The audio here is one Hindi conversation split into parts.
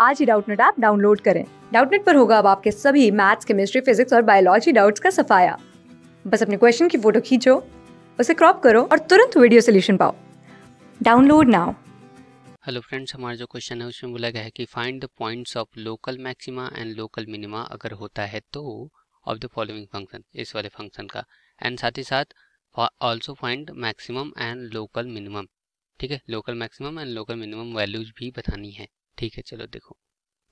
आज ही डाउटनेट ऐप डाउनलोड करें डाउटनेट पर होगा अब आपके सभी मैथ्स केमिस्ट्री फिजिक्स और बायोलॉजी डाउट्स का सफाया बस अपने क्वेश्चन की फोटो खींचो उसे क्रॉप करो और तुरंत वीडियो सोल्यूशन पाओ डाउनलोड नाउ हेलो फ्रेंड्स हमारा जो क्वेश्चन है उसमें बोला गया है कि find the points of local maxima and local minima अगर होता है तो ऑफ द फॉलोइंग फंक्शन इस वाले फंक्शन का एंड साथ ही साथ also find maximum and local minimum ठीक है local maximum and local minimum values भी बतानी है ठीक है चलो देखो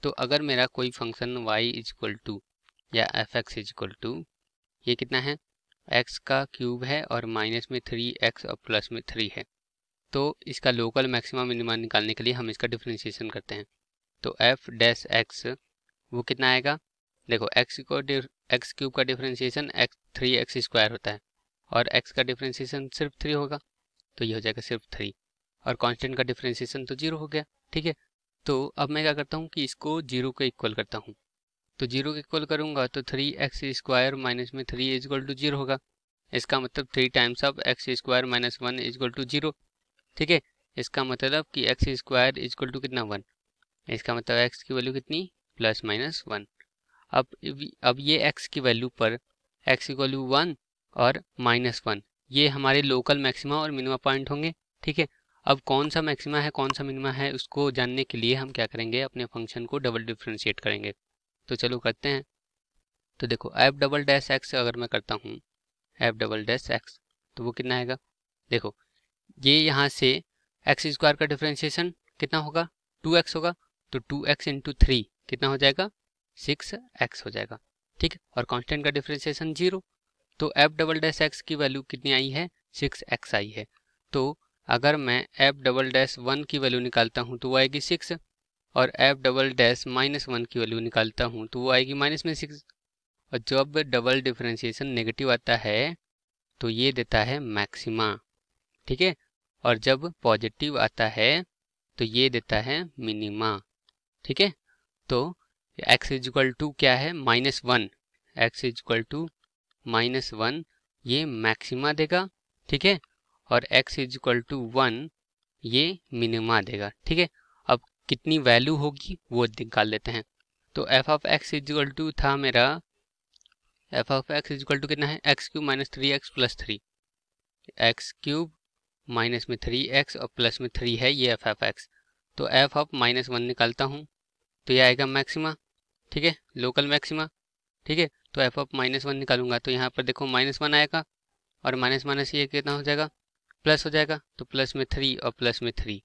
तो अगर मेरा कोई function y is equal to या f x is equal to ये कितना है x का क्यूब है और माइनस में थ्री एक्स और प्लस में थ्री है तो इसका लोकल मैक्सिमम मिनिमम निकालने के लिए हम इसका डिफ्रेंशिएशन करते हैं तो f डैश एक्स वो कितना आएगा देखो x को एक्स क्यूब का differentiation x three x square होता है और x का डिफ्रेंशिएशन सिर्फ थ्री होगा तो ये हो जाएगा सिर्फ थ्री और कॉन्स्टेंट का डिफ्रेंशिएशन तो जीरो हो गया ठीक है तो अब मैं क्या करता हूँ कि इसको जीरो का इक्वल करता हूँ तो जीरो का इक्वल करूँगा तो थ्री एक्स स्क्वायर माइनस में three is equal to zero होगा इसका मतलब three times of x square minus one is equal to zero ठीक है इसका मतलब कि x square is equal to कितना वन इसका मतलब एक्स की वैल्यू कितनी प्लस माइनस वन अब अब ये एक्स की वैल्यू पर एक्स इक्वल्यू वन और माइनस वन ये हमारे लोकल मैक्सिमा और मिनिमा पॉइंट होंगे ठीक है अब कौन सा मैक्सिमा है कौन सा मिनिमा है उसको जानने के लिए हम क्या करेंगे अपने फंक्शन को डबल डिफ्रेंशिएट करेंगे तो चलो करते हैं तो देखो एफ डबल डैश एक्स अगर मैं करता हूँ एफ डबल डैश एक्स तो वो कितना आएगा देखो ये यहाँ से एक्स स्क्वायर का डिफ्रेंशिएशन कितना होगा टू एक्स होगा तो टू एक्स इंटू थ्री कितना हो जाएगा सिक्स एक्स हो जाएगा ठीक है और कॉन्स्टेंट का डिफ्रेंशिएशन जीरो तो एफ डबल डैश एक्स की वैल्यू कितनी आई है सिक्स एक्स आई है तो अगर मैं एफ डबल डैश वन की वैल्यू निकालता हूँ तो वो आएगी सिक्स और f double dash minus one की वैल्यू निकालता हूँ तो वो आएगी माइनस में सिक्स और जब डबल डिफ्रेंशिएशन नेगेटिव आता है तो ये देता है मैक्सिमा ठीक है और जब पॉजिटिव आता है तो ये देता है मिनिमा ठीक है तो x इज इक्वल टू क्या है minus one x is equal to minus one ये मैक्सिमा देगा ठीक है और x is equal to one ये मिनिमा देगा ठीक है अब कितनी वैल्यू होगी वो निकाल लेते हैं तो f of x is equal to था मेरा f of x equal to कितना है x cube minus three x plus three x cube minus में थ्री एक्स और प्लस में थ्री है ये एफ एफ एक्स तो एफ ऑफ माइनस वन निकालता हूँ तो ये आएगा मैक्सिमा ठीक है लोकल मैक्सिमा ठीक है तो एफ ऑफ माइनस वन निकालूंगा तो यहाँ पर देखो माइनस वन आएगा और माइनस माइनस ये कितना हो जाएगा प्लस हो जाएगा तो प्लस में थ्री और प्लस में थ्री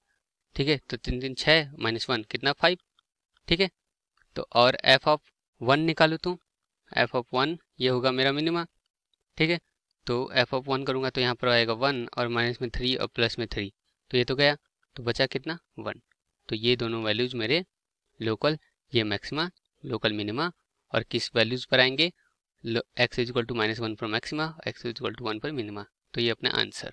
ठीक है तो तीन तीन छः माइनस वन कितना फाइव ठीक है तो और एफ ऑफ वन निकालू तो एफ ऑफ वन ये होगा मेरा मिनिमा ठीक है तो एफ ऑफ वन करूँगा तो यहाँ पर आएगा वन और माइनस में थ्री और प्लस में थ्री तो ये तो गया तो बचा कितना वन तो ये दोनों वैल्यूज़ मेरे लोकल ये मैक्सिमा लोकल मिनिमा और किस वैल्यूज़ पर आएंगे x is equal to minus one पर maxima x is equal to one पर मिनिमा तो ये अपना आंसर